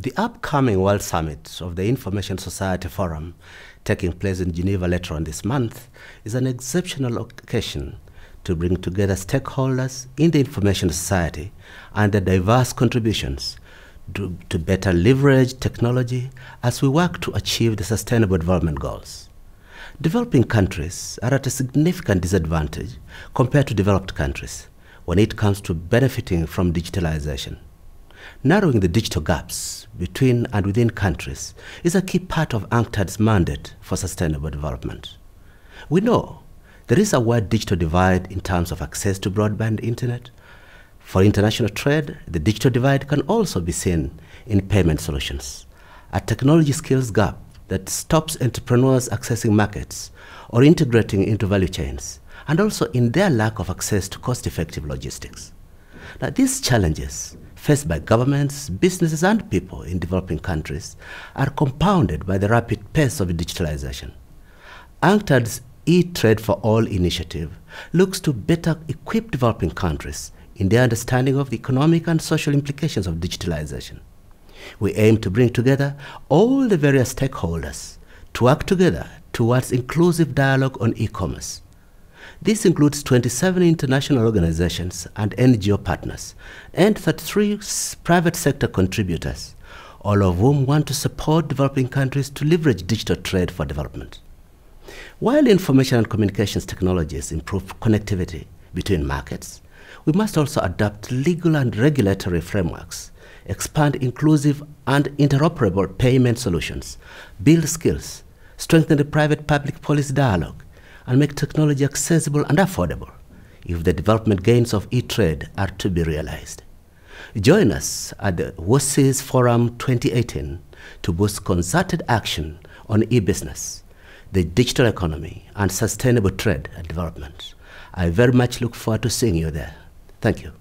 The upcoming World Summit of the Information Society Forum, taking place in Geneva later on this month, is an exceptional occasion to bring together stakeholders in the information society and their diverse contributions to, to better leverage technology as we work to achieve the Sustainable Development Goals. Developing countries are at a significant disadvantage compared to developed countries when it comes to benefiting from digitalization. Narrowing the digital gaps between and within countries is a key part of UNCTAD's mandate for sustainable development. We know there is a wide digital divide in terms of access to broadband internet. For international trade, the digital divide can also be seen in payment solutions, a technology skills gap that stops entrepreneurs accessing markets or integrating into value chains, and also in their lack of access to cost effective logistics. Now, these challenges faced by governments, businesses, and people in developing countries are compounded by the rapid pace of digitalization. UNCTAD's E-Trade for All initiative looks to better equip developing countries in their understanding of the economic and social implications of digitalization. We aim to bring together all the various stakeholders to work together towards inclusive dialogue on e-commerce. This includes 27 international organizations and NGO partners, and 33 private sector contributors, all of whom want to support developing countries to leverage digital trade for development. While information and communications technologies improve connectivity between markets, we must also adapt legal and regulatory frameworks expand inclusive and interoperable payment solutions, build skills, strengthen the private public policy dialogue, and make technology accessible and affordable if the development gains of e-trade are to be realized. Join us at the WOSIS Forum 2018 to boost concerted action on e-business, the digital economy, and sustainable trade and development. I very much look forward to seeing you there. Thank you.